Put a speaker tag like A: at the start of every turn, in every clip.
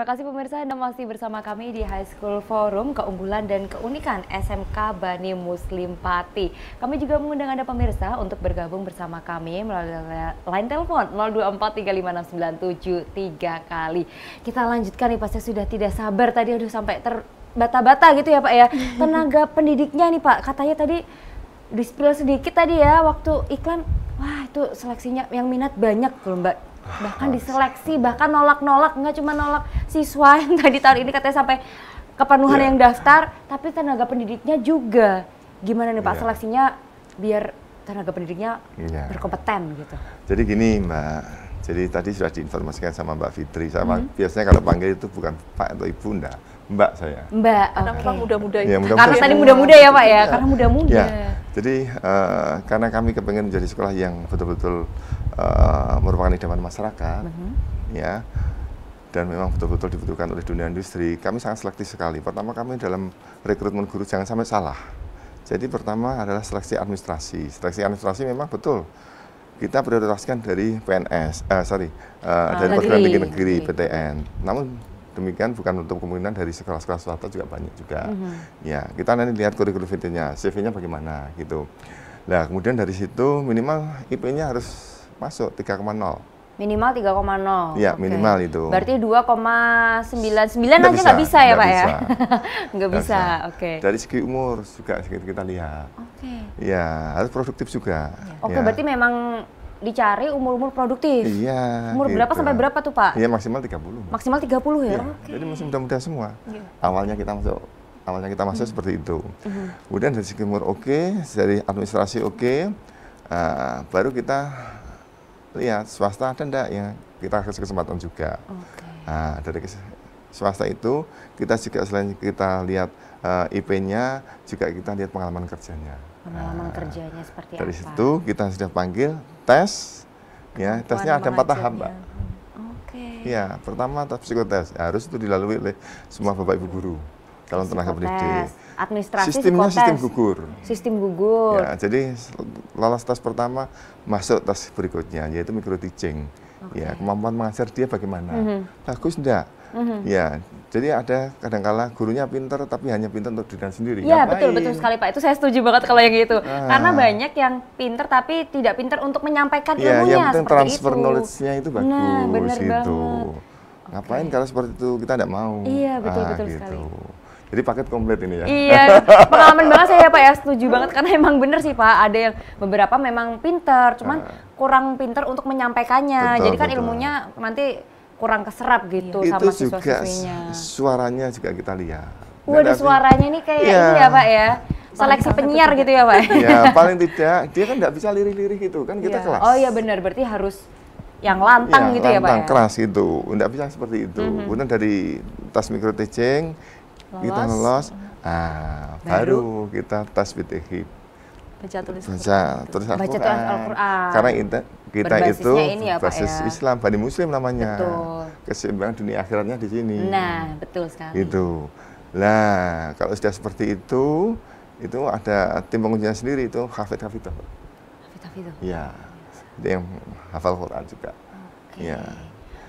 A: Terima kasih pemirsa Anda masih bersama kami di High School Forum Keunggulan dan Keunikan SMK Bani Muslim Pati. Kami juga mengundang Anda pemirsa untuk bergabung bersama kami melalui line telepon 02435697 kali. Kita lanjutkan nih pasti sudah tidak sabar tadi udah sampai terbata bata-bata gitu ya Pak ya. Tenaga pendidiknya nih Pak, katanya tadi di sedikit tadi ya waktu iklan. Wah, itu seleksinya yang minat banyak loh Mbak bahkan diseleksi bahkan nolak-nolak nggak cuma nolak siswa yang tadi tahun ini katanya sampai kepenuhan yeah. yang daftar tapi tenaga pendidiknya juga gimana nih pak yeah. seleksinya biar tenaga pendidiknya yeah. berkompeten gitu
B: jadi gini mbak jadi tadi sudah diinformasikan sama mbak Fitri sama hmm. biasanya kalau panggil itu bukan pak atau ibu enggak mbak saya
A: mbak okay. karena muda-muda ya, muda -muda. karena tadi muda-muda ya pak ya, ya. karena
B: muda-muda iya. Jadi uh, karena kami kepengen menjadi sekolah yang betul-betul uh, merupakan idaman masyarakat, uh-huh. ya, dan memang betul-betul dibutuhkan oleh dunia industri, kami sangat selektif sekali. Pertama kami dalam rekrutmen guru jangan sampai salah. Jadi pertama adalah seleksi administrasi. Seleksi administrasi memang betul kita prioritaskan dari PNS, uh, eh, sorry, uh, ah, dari perguruan tinggi negeri PTN. Namun demikian bukan untuk kemungkinan dari sekolah-sekolah swasta juga banyak juga. Mm -hmm. Ya, kita nanti lihat kurikulum vitae-nya, CV-nya bagaimana gitu. Nah, kemudian dari situ minimal IP-nya harus masuk 3,0.
A: Minimal 3,0. Iya, okay. minimal itu. Berarti 2,99 aja nggak ya? bisa ya, Pak ya? nggak bisa. bisa. Oke. Okay. Dari
B: segi umur juga kita lihat. Oke. Okay. Ya, harus produktif juga. Oke, okay, ya. berarti
A: memang dicari umur-umur produktif.
B: Iya. Umur gitu. berapa sampai berapa tuh, Pak? Iya, maksimal 30.
A: Maksimal 30 ya? Iya.
B: Okay. Jadi masih muda-muda semua. Iya. Awalnya kita masuk awalnya kita masuk hmm. seperti itu. Hmm. Kemudian dari segi umur oke, okay, dari administrasi oke, okay, uh, eh, baru kita lihat swasta ada enggak ya. Kita kasih kesempatan juga. Okay. Nah, dari swasta itu kita juga selain kita lihat uh, eh, IP-nya, juga kita lihat pengalaman kerjanya
A: pengalaman nah, kerjanya seperti dari apa? Dari situ
B: kita sudah panggil tes, ya tesnya ada empat tahap, mbak. Okay. Ya, iya, pertama tes psikotes ya, harus itu dilalui oleh semua bapak ibu guru calon tenaga pendidik.
A: Administrasi Sistemnya psikotes. sistem gugur. Sistem gugur. Ya,
B: jadi lolos tes pertama masuk tes berikutnya yaitu micro teaching. Okay. Ya, kemampuan mengajar dia bagaimana? Mm -hmm. Bagus enggak? Mm-hmm. Ya, jadi ada kadangkala gurunya pinter tapi hanya pinter untuk diri sendiri. Iya betul betul sekali
A: Pak. Itu saya setuju banget kalau yang itu. Ah. Karena banyak yang pinter tapi tidak pinter untuk menyampaikan ya, ilmunya. Yang penting transfer itu. knowledge-nya
B: itu bagus. Nah, benar gitu. banget. Ngapain okay. kalau seperti itu kita tidak mau. Iya betul ah, betul gitu. sekali. Jadi paket komplit ini ya. Iya,
A: pengalaman banget saya ya Pak ya, setuju banget karena emang benar sih Pak, ada yang beberapa memang pinter, cuman ah. kurang pinter untuk menyampaikannya. Betul, Jadi kan betul. ilmunya nanti kurang keserap iya. gitu itu sama siswa-siswinya.
B: Suaranya juga kita lihat. Waduh suaranya
A: ini kayak iya. ini ya Pak ya. Seleksi penyiar gitu ya Pak. Ya
B: paling tidak dia kan nggak bisa lirih-lirih gitu kan kita iya. kelas. Oh iya
A: benar berarti harus yang lantang ya, gitu lantang, ya Pak. Lantang ya? keras
B: ya? itu Nggak bisa seperti itu. Mm -hmm. Kemudian dari tas mikro teaching
C: lolos. kita lolos.
B: Ah, baru. baru kita tas BTHIP baca tulis baca tulis Al-Quran Al karena kita kita itu ini ya, ya? basis ya? Islam Bani Muslim namanya keseimbangan dunia akhiratnya di sini nah
A: betul
D: sekali
B: itu lah kalau sudah seperti itu itu ada tim pengujian sendiri itu hafid hafidah hafid hafidah ya yang hafal Quran juga okay. ya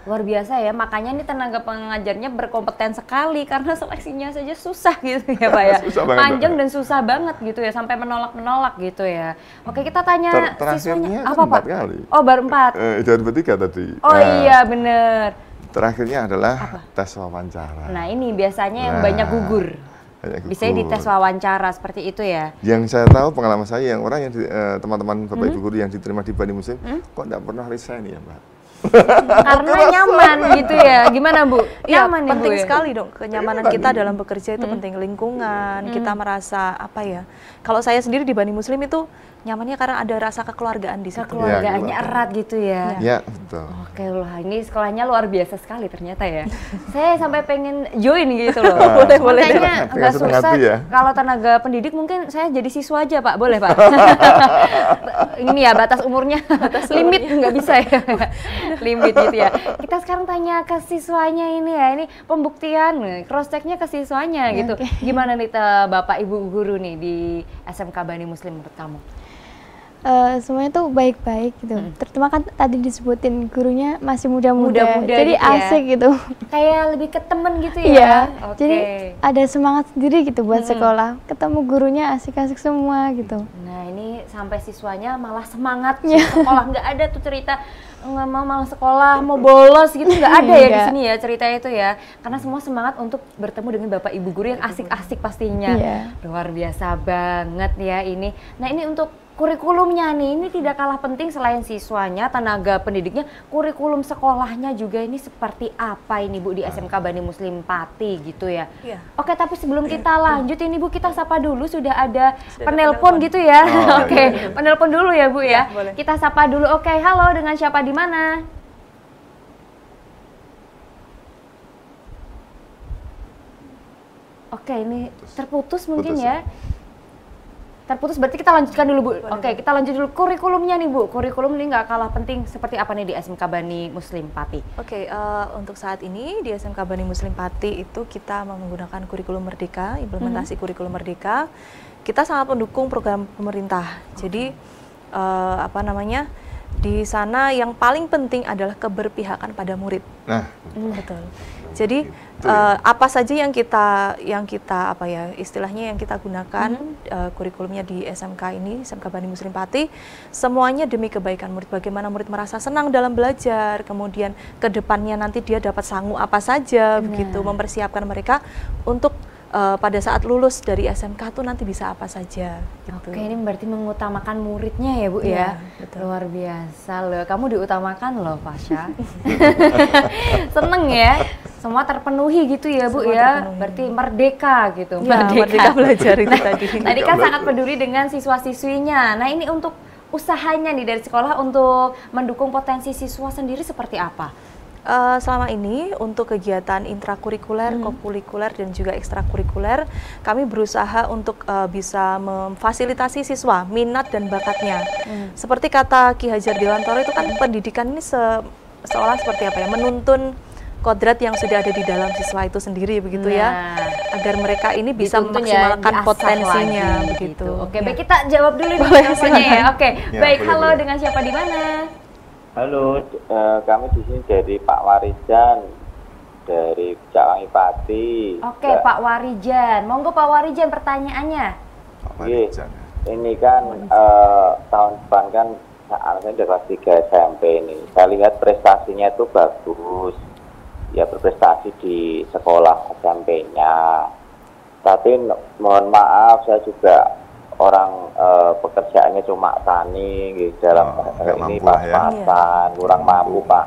A: Luar biasa ya, makanya ini tenaga pengajarnya berkompeten sekali karena seleksinya saja susah gitu ya Pak ya. susah banget, Panjang dan susah banget gitu ya, sampai menolak-menolak gitu ya. Oke kita tanya
B: Ter siswanya apa Pak? Kali.
A: Oh baru empat?
B: Eh, jangan bertiga tadi. Oh nah. iya
A: bener.
B: Terakhirnya adalah apa? tes wawancara.
A: Nah ini biasanya nah. yang banyak gugur. Bisa di tes wawancara seperti itu ya?
B: Yang saya tahu pengalaman saya yang orang yang eh, teman-teman eh, bapak hmm? ibu guru yang diterima di Bani Muslim hmm? kok tidak pernah resign ya mbak?
D: karena nyaman gitu ya gimana bu
C: ya, nyaman ya penting bu ya? sekali dong kenyamanan kita dalam bekerja itu hmm. penting lingkungan hmm. kita merasa apa ya kalau saya sendiri di Bani Muslim itu nyamannya karena ada rasa kekeluargaan di situ. Kekeluargaannya ya, erat gitu ya.
B: Iya, iya betul.
A: Oke, loh ini sekolahnya luar biasa sekali ternyata ya. saya sampai pengen join gitu loh. Nah, boleh, boleh. Kayaknya nggak susah. Ya. Kalau tenaga pendidik mungkin saya jadi siswa aja, Pak. Boleh, Pak? ini ya batas umurnya, batas limit nggak bisa ya. limit gitu ya. Kita sekarang tanya ke siswanya ini ya. Ini pembuktian cross checknya ke siswanya gitu. Okay. Gimana nih Bapak Ibu guru nih di SMK Bani Muslim menurut kamu? uh, semuanya tuh baik-baik gitu. Hmm. Terutama kan tadi disebutin gurunya masih muda-muda, jadi gitu ya. asik ya. gitu. Kayak lebih ke temen gitu ya. Iya. Okay. Jadi ada semangat sendiri gitu buat hmm. sekolah. Ketemu gurunya asik-asik semua gitu. Nah ini sampai siswanya malah semangat iya. sekolah nggak ada tuh cerita nggak mau malah sekolah mau bolos gitu nggak ada ya di sini ya cerita itu ya karena semua semangat untuk bertemu dengan bapak ibu guru yang asik-asik pastinya yeah. luar biasa banget ya ini nah ini untuk kurikulumnya nih ini tidak kalah penting selain siswanya, tenaga pendidiknya, kurikulum sekolahnya juga ini seperti apa ini Bu di SMK ah. Bani Muslim Pati gitu ya. ya. Oke, tapi sebelum iya. kita lanjut ini Bu kita sapa dulu sudah ada penelpon, gitu ya. Oh, iya. Oke, iya. penelpon dulu ya Bu ya. ya boleh. Kita sapa dulu. Oke, halo dengan siapa di mana? Oke, ini terputus mungkin Putus, ya. ya terputus berarti kita lanjutkan dulu Bu. Oke Oke, kita lanjut dulu kurikulumnya nih Bu. Kurikulum ini nggak kalah penting seperti apa nih di SMK Bani Muslim Pati?
C: Oke, uh, untuk saat ini di SMK Bani Muslim Pati itu kita menggunakan kurikulum Merdeka, implementasi mm -hmm. kurikulum Merdeka. Kita sangat mendukung program pemerintah. Okay. Jadi uh, apa namanya? Di sana yang paling penting adalah keberpihakan pada murid. Nah, hmm, betul. Jadi uh, apa saja yang kita yang kita apa ya istilahnya yang kita gunakan -hmm. uh, kurikulumnya di SMK ini SMK Bani Muslim Pati semuanya demi kebaikan murid bagaimana murid merasa senang dalam belajar kemudian kedepannya nanti dia dapat sanggup apa saja Benar. begitu mempersiapkan mereka untuk uh, pada saat lulus dari SMK tuh nanti bisa apa saja. Gitu. Oke, ini berarti mengutamakan muridnya ya Bu ya. ya? Betul. Luar biasa loh, kamu diutamakan
A: loh Pasha. Seneng ya, semua terpenuhi gitu ya Bu semua ya. Terpenuhi. Berarti merdeka gitu. Ya, merdeka. merdeka belajar itu tadi. tadi kan sangat peduli dengan siswa-siswinya. Nah ini untuk usahanya nih dari sekolah untuk mendukung potensi
C: siswa sendiri seperti apa? Uh, selama ini untuk kegiatan intrakurikuler, hmm. kopulikuler dan juga ekstrakurikuler kami berusaha untuk uh, bisa memfasilitasi siswa minat dan bakatnya. Hmm. Seperti kata Ki Hajar Dewantoro itu kan pendidikan ini se seolah seperti apa ya menuntun kodrat yang sudah ada di dalam siswa itu sendiri begitu ya. nah, ya agar mereka ini bisa ya, memaksimalkan ya, potensinya begitu. Gitu. Oke, ya. baik kita jawab dulu nih jawabannya ya. Oke,
A: ya, baik boleh, halo
D: boleh.
C: dengan siapa di mana?
D: Halo, eh, kami di sini dari Pak Warijan dari Cawang Pati. Oke, okay, Pak
A: Warijan. Monggo Pak Warijan pertanyaannya.
D: Pak Warijan. Ya. Ini kan eh, tahun depan kan anaknya sudah kelas 3 SMP ini. Saya lihat prestasinya itu bagus. Ya berprestasi di sekolah SMP-nya. Tapi mohon maaf saya juga orang kerjaannya cuma tani gitu, dalam oh, hal ini ya. pas-pasan ya. kurang mampu pak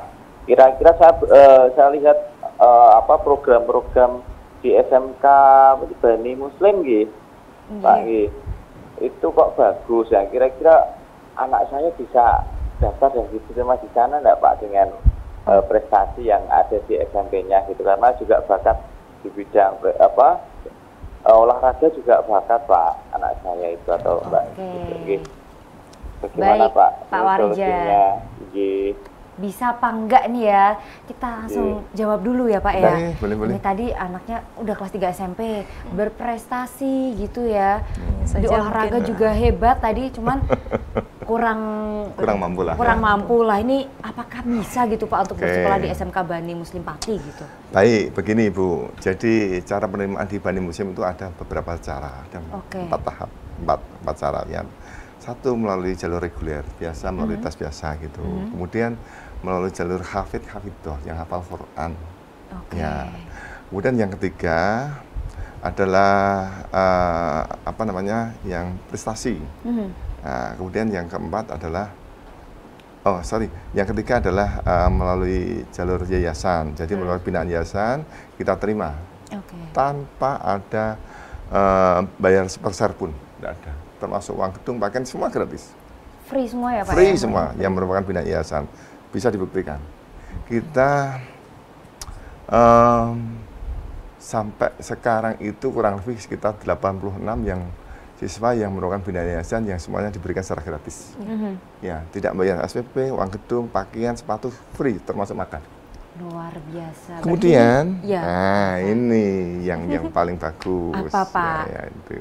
D: kira-kira saya uh, saya lihat uh, apa program-program di SMK Bani Muslim gitu iya. pak gitu. itu kok bagus ya kira-kira anak saya bisa daftar dan diterima gitu, di sana enggak pak dengan uh, prestasi yang ada di SMP-nya gitu karena juga bakat di bidang apa olahraga juga bakat pak anak saya itu atau okay. mbak gitu. Baik, Pak, Pak Warja?
A: Bisa apa enggak nih ya? Kita iya. langsung jawab dulu ya Pak ya. Boleh, iya, boleh, boleh. Ini tadi anaknya udah kelas 3 SMP, berprestasi gitu ya. Hmm. Di olahraga juga hebat tadi, cuman kurang kurang
B: mampu lah. Kurang ya. mampu
A: lah. Ini apakah bisa gitu Pak untuk okay. bersekolah di SMK Bani Muslim Pati gitu?
B: Baik, begini Ibu. Jadi cara penerimaan di Bani Muslim itu ada beberapa cara, ada okay. empat tahap, empat empat cara ya. Satu melalui jalur reguler biasa melalui mm -hmm. tes biasa gitu. Mm -hmm. Kemudian melalui jalur hafid hafidoh yang hafal Quran. Okay. Ya. Kemudian yang ketiga adalah uh, apa namanya yang prestasi. Mm -hmm Nah, kemudian yang keempat adalah oh sorry, yang ketiga adalah uh, melalui jalur yayasan. Jadi hmm. melalui binaan yayasan kita terima okay. tanpa ada uh, bayar perser pun, tidak ada. Termasuk uang gedung, bahkan semua gratis.
A: Free semua ya Pak? Free ya? semua
B: yang merupakan binaan yayasan bisa dibuktikan. Kita um, sampai sekarang itu kurang lebih sekitar 86 yang siswa yang merupakan bina yayasan yang semuanya diberikan secara gratis. Mm-hmm. Ya, tidak bayar SPP, uang gedung, pakaian, sepatu free termasuk makan.
A: Luar biasa. Kemudian, ya.
B: nah ini yang yang paling bagus. Apa ya, pak? Ya, ya, itu.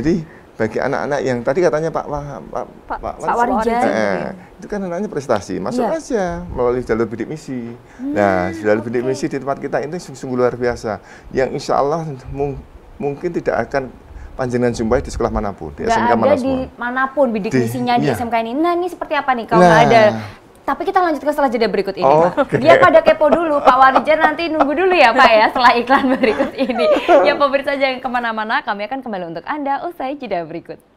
B: Jadi bagi anak-anak yang tadi katanya Pak Wah, Pak Pak, Pak, Pak eh, ya. itu kan anaknya prestasi, masuk ya. aja melalui jalur bidik misi. Nah, hmm, nah, jalur okay. bidik misi di tempat kita ini sungguh, sungguh luar biasa, yang insya Allah mung mungkin tidak akan panjenengan jumpai di sekolah manapun, di gak SMK ada manapun. di
A: manapun bidik di, misinya di iya. SMK ini. Nah, ini seperti apa nih kalau nah. ada tapi kita lanjutkan setelah jeda berikut ini, oh, Okay. Dia pada kepo dulu, Pak Warijan nanti nunggu dulu ya, Pak ya, setelah iklan berikut ini. Ya pemirsa jangan kemana-mana, kami akan kembali untuk Anda usai jeda berikut.